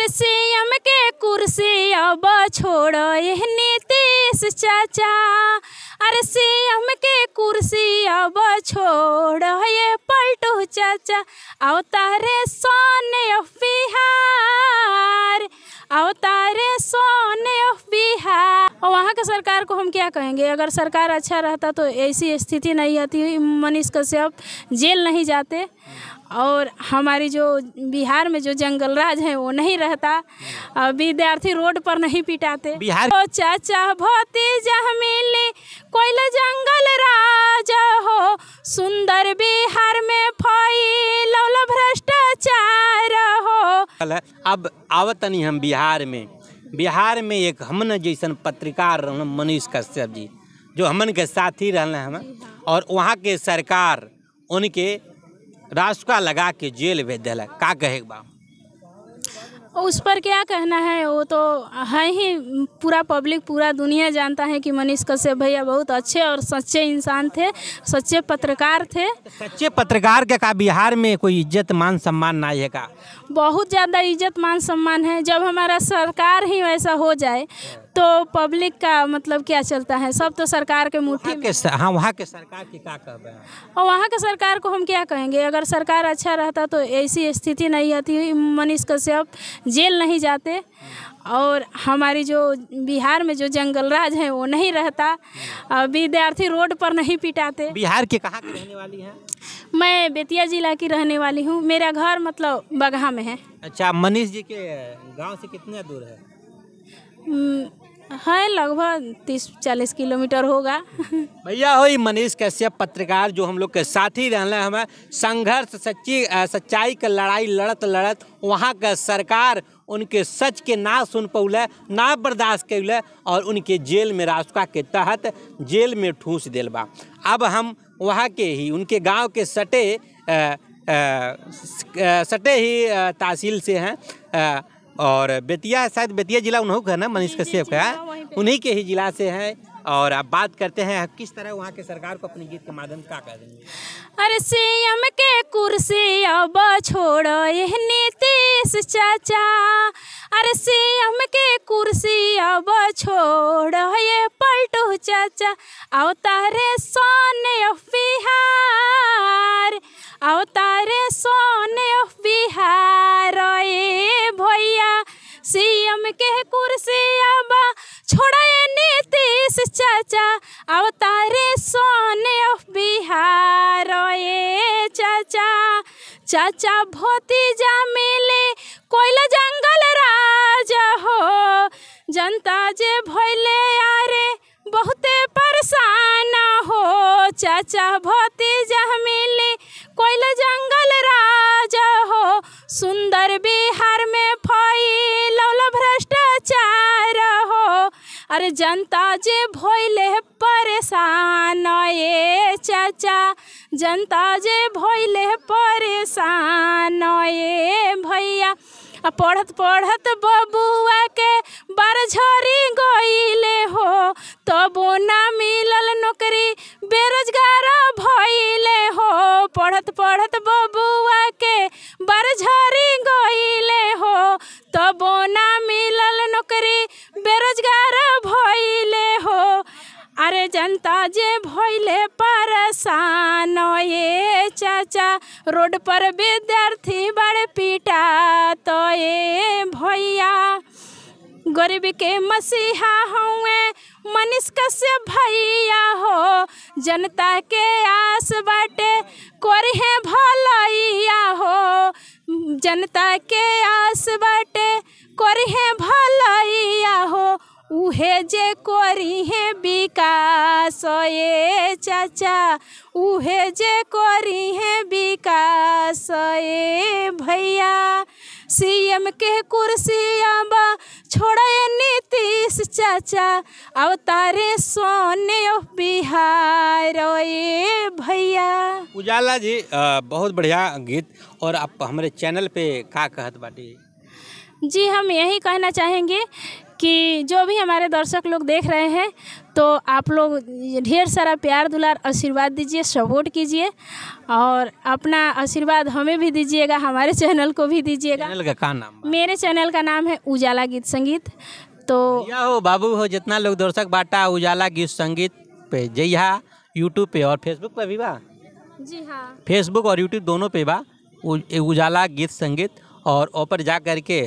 अरसियम के कुर्सी अब छोड़ यह नीतीश चाचा सीएम के कुर्सी अब छोड़ ये पलटू चाचा अवतारे सोने बिहार अवतार और वहाँ के सरकार को हम क्या कहेंगे अगर सरकार अच्छा रहता तो ऐसी स्थिति नहीं आती मनीष कश्यप जेल नहीं जाते और हमारी जो बिहार में जो जंगल राज है वो नहीं रहता विद्यार्थी रोड पर नहीं पिटाते चाचा भतीजा मिले कोई जंगल राज हो सुंदर बिहार में फैल भ्रष्टाचार हो अब आवतनी हम बिहार में बिहार में एक हमन जैसन पत्रकार रहन मनीष कश्यप जी जो हमन के साथी रहन हम और वहाँ के सरकार उनके रास्का लगा के जेल भेज दिल का कहे बा उस पर क्या कहना है वो तो है ही पूरा पब्लिक पूरा दुनिया जानता है कि मनीष कश्यप भैया बहुत अच्छे और सच्चे इंसान थे सच्चे पत्रकार थे सच्चे पत्रकार के का बिहार में कोई इज्जत मान सम्मान ना है का बहुत ज़्यादा इज्जत मान सम्मान है जब हमारा सरकार ही वैसा हो जाए तो पब्लिक का मतलब क्या चलता है सब तो सरकार के मुठ्ठी में हाँ वहाँ के सरकार की क्या कह रहे हैं और वहाँ के सरकार को हम क्या कहेंगे अगर सरकार अच्छा रहता तो ऐसी स्थिति नहीं आती मनीष कश्यप जेल नहीं जाते और हमारी जो बिहार में जो जंगल राज है वो नहीं रहता विद्यार्थी रोड पर नहीं पिटाते बिहार के कहाँ की रहने वाली है मैं बेतिया जिला की रहने वाली हूँ मेरा घर मतलब बगहा में है अच्छा मनीष जी के गांव से कितना दूर है है लगभग तीस चालीस किलोमीटर होगा भैया हो मनीष कश्यप पत्रकार जो हम लोग के साथी रहने हमें संघर्ष सच्ची सच्चाई के लड़ाई लड़त लड़त वहाँ का सरकार उनके सच के ना सुन पौले ना बर्दाश्त कैले और उनके जेल में रास्ता के तहत जेल में ठूस दिल बा अब हम वहाँ के ही उनके गांव के सटे आ, आ, सटे ही तहसील से हैं और बेतिया शायद बेतिया जिला उन्हों का ना मनीष कश्यप का उन्हीं के ही जिला से है और आप बात करते हैं किस तरह वहाँ के सरकार को अपने गीत के माध्यम का कह देंगे अरे सीएम के कुर्सी अब छोड़ो यह नीतीश चाचा अरे सीएम के कुर्सी अब छोड़ो ये पलटू चाचा अवतारे सोने बिहार चाचा अवतारे सोने ऑफ बिहार ये चाचा चाचा भोतीजा मिले कोयला जंगल राज हो जनता जे भैले आरे बहुते परेशान हो चाचा भोतीजा मिले कोयला जंगल राज हो सुंदर बिहार में अरे जनता जे भोले परेशान ये चाचा जनता जे भोले परेशान ये भैया पढ़त पढ़त बबुआ के बरझरी गईले हो तो ना मिलल नौकरी बेरोजगार भैले हो पढ़त पढ़त बबुआ तैयार भइले हो अरे जनता जे भइले परेशान ये चाचा रोड पर विद्यार्थी बड़ पीटा तो ये भैया गरीब के मसीहा हुए मनीष कश्य भैया हो जनता के आस बाटे कोरहे भलैया हो जनता के आस बाटे कोरहे भलैया हो उहे जे कोरी যে विकास ये चाचा उहे जे कोरी করিহে विकास ये भैया सीएम के कुर्सी कुर्सियाबा छोड़े नीतीश चाचा अवतारे सोने बिहार ये भैया उजाला जी बहुत बढ़िया गीत और आप हमारे चैनल पे का कहत बाटी जी हम यही कहना चाहेंगे कि जो भी हमारे दर्शक लोग देख रहे हैं तो आप लोग ढेर सारा प्यार दुलार आशीर्वाद दीजिए सपोर्ट कीजिए और अपना आशीर्वाद हमें भी दीजिएगा हमारे चैनल को भी दीजिएगा चैनल का नाम मेरे चैनल का नाम है उजाला गीत संगीत तो या हो बाबू हो जितना लोग दर्शक बाटा उजाला गीत संगीत पे हाँ यूट्यूब पे और फेसबुक पे भी बा जी हाँ फेसबुक और यूट्यूब दोनों पे बा उजाला गीत संगीत और ऊपर जा करके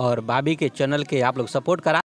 और भाभी के चैनल के आप लोग सपोर्ट करा